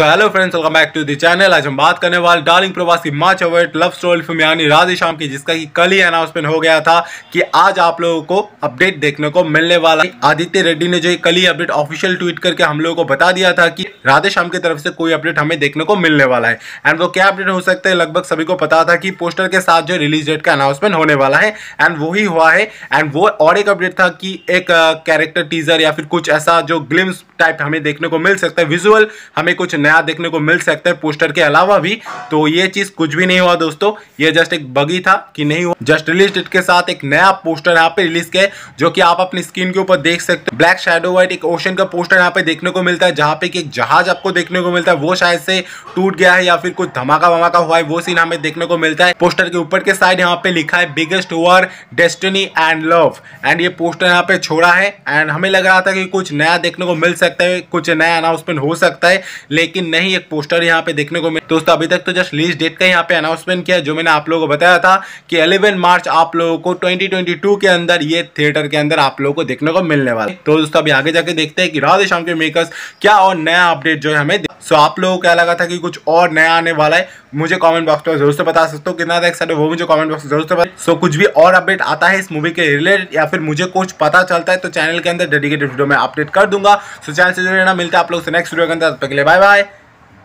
so hello friends welcome back to the channel आज हम बात करने वाले डार्लिंग प्रवास की माच अवेट लव स्टोरी फिल्म यानी राधे श्याम की जिसका कि कल ही अनाउंसमेंट हो गया था कि आज आप लोगों को अपडेट देखने को मिलने वाला आदित्य रेड्डी ने जो कल ही अपडेट ऑफिशियल ट्वीट करके हम लोगों को बता दिया था कि राधे श्याम की तरफ से कोई अपडेट हमें देखने को मिलने वाला है एंड वो क्या अपडेट हो सकता है लगभग सभी को पता था कि पोस्टर के साथ जो रिलीज डेट का अनाउंसमेंट होने वाला है एंड वो ही हुआ है एंड वो और एक अपडेट था कि एक कैरेक्टर uh, टीजर या फिर कुछ ऐसा जो ग्लिम्स टाइप हमें देखने को मिल सकता है विजुअल हमें कुछ नया देखने को मिल सकता है पोस्टर के अलावा भी तो ये चीज़ कुछ भी नहीं हुआ दोस्तों ये जस्ट एक बगी था कि नहीं हुआ जस्ट रिलीज डेट के साथ एक नया पोस्टर यहाँ पे रिलीज किया जो की आप अपनी स्क्रीन के ऊपर देख सकते हो ब्लैक शेडो व्हाइट एक ओशन का पोस्टर यहाँ पे देखने को मिलता है जहाँ पे एक जहाज आपको देखने को मिलता है वो शायद से टूट गया है या फिर कुछ धमाका वमाका हुआ है वो सीन हमें देखने को मिलता है पोस्टर के ऊपर के साइड यहाँ पे लिखा है biggest war destiny and love and ये पोस्टर यहाँ पे छोड़ा है एंड हमें लग रहा था कि कुछ नया देखने को मिल सकता है कुछ नया अनाउंसमेंट हो सकता है लेकिन लेकिन नहीं एक पोस्टर यहाँ पे देखने को मिले दोस्तों अभी तक तो जस्ट रिलीज डेट का यहाँ पे अनाउंसमेंट किया जो मैंने आप लोगों को बताया था कि 11 मार्च आप लोगों को 2022 के अंदर ये थिएटर के अंदर आप लोगों को देखने को मिलने वाला तो दोस्तों अभी आगे जाके देखते हैं कि राधे श्याम के मेकर्स क्या और नया अपडेट जो है हमें सो आप लोगों को क्या लगा था कि कुछ और नया आने वाला है मुझे कमेंट बॉक्स में जरूर से बता सकते हो कितना था एक्साइटेड वो मुझे कमेंट बॉक्स में जरूर से बता सो कुछ भी और अपडेट आता है इस मूवी के रिलेटेड या फिर मुझे कुछ पता चलता है तो चैनल के अंदर डेडिकेटेड वीडियो में अपडेट कर दूंगा सो चैनल से जुड़े ना मिलते है आप लोग से नेक्स्ट वीडियो के अंदर तब तक के लिए बाय बाय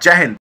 जय हिंद